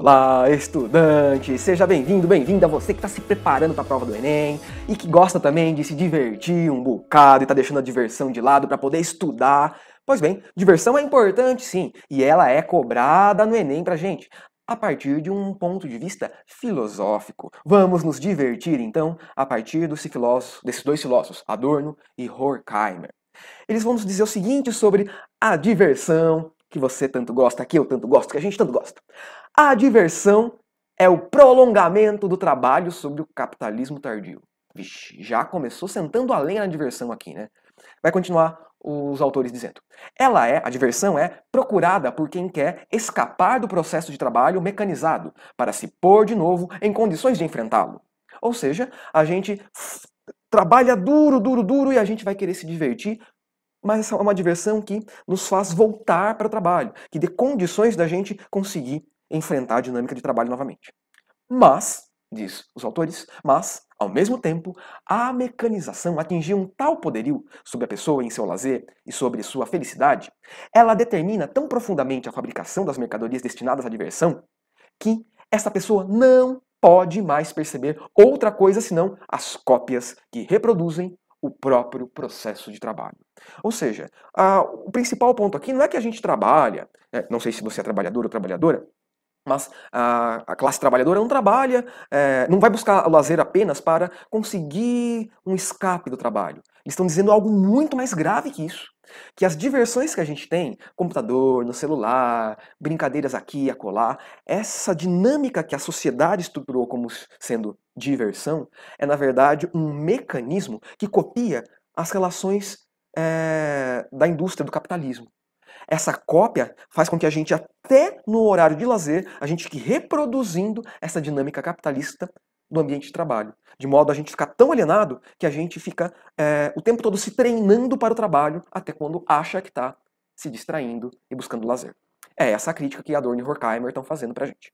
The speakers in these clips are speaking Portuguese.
Olá, estudante! Seja bem-vindo, bem-vinda você que está se preparando para a prova do Enem e que gosta também de se divertir um bocado e está deixando a diversão de lado para poder estudar. Pois bem, diversão é importante sim, e ela é cobrada no Enem para gente a partir de um ponto de vista filosófico. Vamos nos divertir, então, a partir desse desses dois filósofos, Adorno e Horkheimer. Eles vão nos dizer o seguinte sobre a diversão que você tanto gosta, que eu tanto gosto, que a gente tanto gosta. A diversão é o prolongamento do trabalho sobre o capitalismo tardio. Vixe, já começou sentando a lenha na diversão aqui, né? Vai continuar os autores dizendo. Ela é, a diversão é, procurada por quem quer escapar do processo de trabalho mecanizado para se pôr de novo em condições de enfrentá-lo. Ou seja, a gente trabalha duro, duro, duro e a gente vai querer se divertir mas é uma diversão que nos faz voltar para o trabalho, que dê condições da gente conseguir enfrentar a dinâmica de trabalho novamente. Mas, diz os autores, mas, ao mesmo tempo, a mecanização atingiu um tal poderio sobre a pessoa em seu lazer e sobre sua felicidade, ela determina tão profundamente a fabricação das mercadorias destinadas à diversão, que essa pessoa não pode mais perceber outra coisa senão as cópias que reproduzem o próprio processo de trabalho. Ou seja, a, o principal ponto aqui não é que a gente trabalha, né, não sei se você é trabalhador ou trabalhadora, mas a, a, classe trabalhadora não trabalha, é, não vai buscar o lazer apenas para conseguir um escape do trabalho. Eles estão dizendo algo muito mais grave que isso. Que as diversões que a gente tem, computador, no celular, brincadeiras aqui e acolá, essa dinâmica que a sociedade estruturou como sendo diversão, é na verdade um mecanismo que copia as relações é, da indústria, do capitalismo. Essa cópia faz com que a gente, até no horário de lazer, a gente fique reproduzindo essa dinâmica capitalista do ambiente de trabalho. De modo a gente ficar tão alienado que a gente fica é, o tempo todo se treinando para o trabalho até quando acha que está se distraindo e buscando lazer. É essa a crítica que Adorno e Horkheimer estão fazendo para a gente.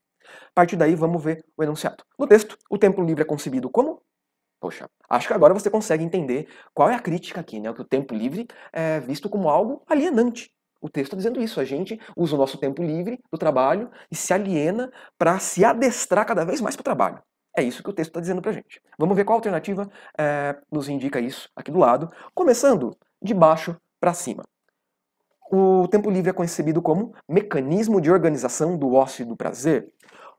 A partir daí, vamos ver o enunciado. No texto, o tempo livre é concebido como? Poxa, acho que agora você consegue entender qual é a crítica aqui, né? Que o tempo livre é visto como algo alienante, o texto está dizendo isso. A gente usa o nosso tempo livre do trabalho e se aliena para se adestrar cada vez mais para o trabalho. É isso que o texto está dizendo para a gente. Vamos ver qual alternativa é, nos indica isso aqui do lado, começando de baixo para cima. O tempo livre é concebido como mecanismo de organização do ócio e do prazer.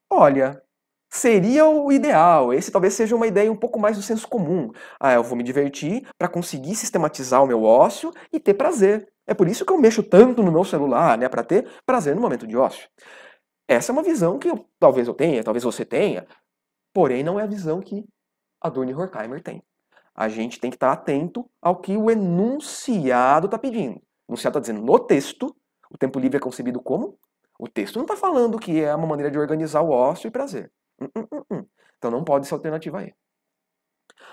Olha, seria o ideal. Esse talvez seja uma ideia um pouco mais do senso comum. Ah, eu vou me divertir para conseguir sistematizar o meu ócio e ter prazer. É por isso que eu mexo tanto no meu celular, né, para ter prazer no momento de ócio. Essa é uma visão que eu, talvez eu tenha, talvez você tenha, porém não é a visão que a Dorne Horkheimer tem. A gente tem que estar tá atento ao que o enunciado está pedindo. O enunciado está dizendo no texto, o tempo livre é concebido como? O texto não está falando que é uma maneira de organizar o ócio e prazer. Hum, hum, hum, então não pode ser alternativa E.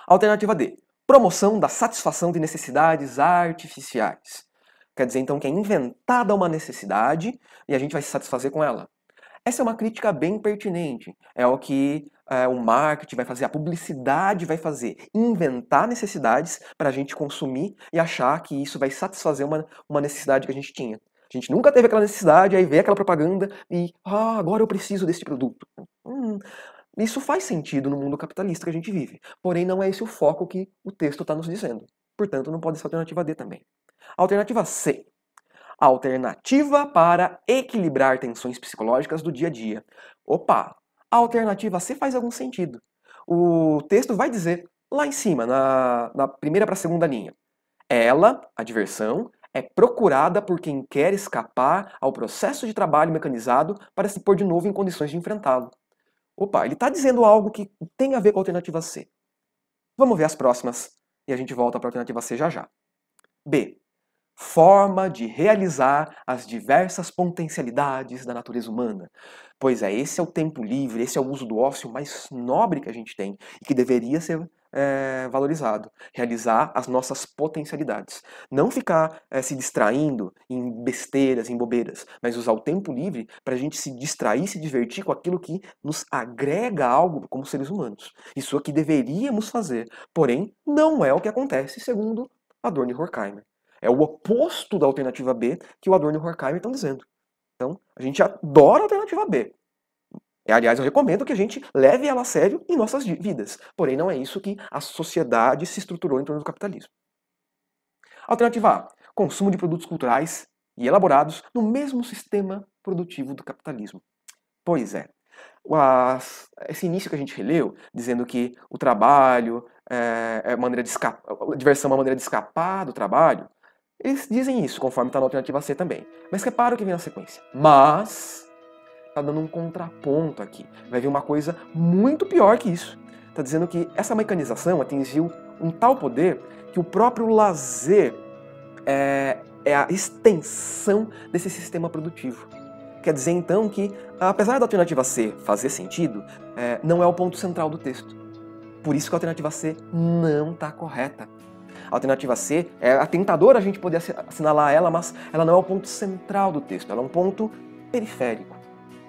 Alternativa D. Promoção da satisfação de necessidades artificiais. Quer dizer então que é inventada uma necessidade e a gente vai se satisfazer com ela. Essa é uma crítica bem pertinente. É o que é, o marketing vai fazer, a publicidade vai fazer. Inventar necessidades para a gente consumir e achar que isso vai satisfazer uma, uma necessidade que a gente tinha. A gente nunca teve aquela necessidade, aí vê aquela propaganda e, ah, agora eu preciso desse produto. Hum, isso faz sentido no mundo capitalista que a gente vive. Porém, não é esse o foco que o texto está nos dizendo. Portanto, não pode ser alternativa D também. Alternativa C. Alternativa para equilibrar tensões psicológicas do dia a dia. Opa, a alternativa C faz algum sentido. O texto vai dizer lá em cima, na, na primeira para a segunda linha. Ela, a diversão, é procurada por quem quer escapar ao processo de trabalho mecanizado para se pôr de novo em condições de enfrentá-lo. Opa, ele está dizendo algo que tem a ver com a alternativa C. Vamos ver as próximas e a gente volta para a alternativa C já já. B forma de realizar as diversas potencialidades da natureza humana. Pois é, esse é o tempo livre, esse é o uso do ócio mais nobre que a gente tem e que deveria ser é, valorizado. Realizar as nossas potencialidades. Não ficar é, se distraindo em besteiras, em bobeiras, mas usar o tempo livre para a gente se distrair, se divertir com aquilo que nos agrega algo como seres humanos. Isso é o que deveríamos fazer, porém não é o que acontece segundo Adorno e Horkheimer. É o oposto da alternativa B que o Adorno e o Horkheimer estão dizendo. Então, a gente adora a alternativa B. Aliás, eu recomendo que a gente leve ela a sério em nossas vidas. Porém, não é isso que a sociedade se estruturou em torno do capitalismo. Alternativa A: consumo de produtos culturais e elaborados no mesmo sistema produtivo do capitalismo. Pois é. Esse início que a gente releu, dizendo que o trabalho eh, é maneira de escapar, diversão é uma maneira de escapar do trabalho, eles dizem isso, conforme está na alternativa C também. Mas repara o que vem na sequência. Mas está dando um contraponto aqui. Vai vir uma coisa muito pior que isso. Está dizendo que essa mecanização atingiu um tal poder que o próprio lazer é, é a extensão desse sistema produtivo. Quer dizer, então, que apesar da alternativa C fazer sentido, é, não é o ponto central do texto. Por isso que a alternativa C não está correta alternativa C, é atentador a gente poder assinalar ela, mas ela não é o ponto central do texto, ela é um ponto periférico.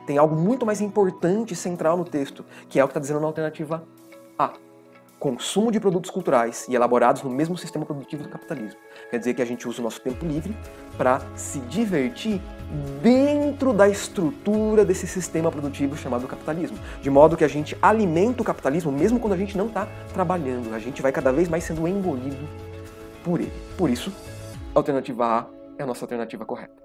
Tem algo muito mais importante central no texto, que é o que está dizendo na alternativa A. Consumo de produtos culturais e elaborados no mesmo sistema produtivo do capitalismo. Quer dizer que a gente usa o nosso tempo livre para se divertir dentro da estrutura desse sistema produtivo chamado capitalismo. De modo que a gente alimenta o capitalismo mesmo quando a gente não está trabalhando. A gente vai cada vez mais sendo engolido por ele. Por isso, a alternativa A é a nossa alternativa correta.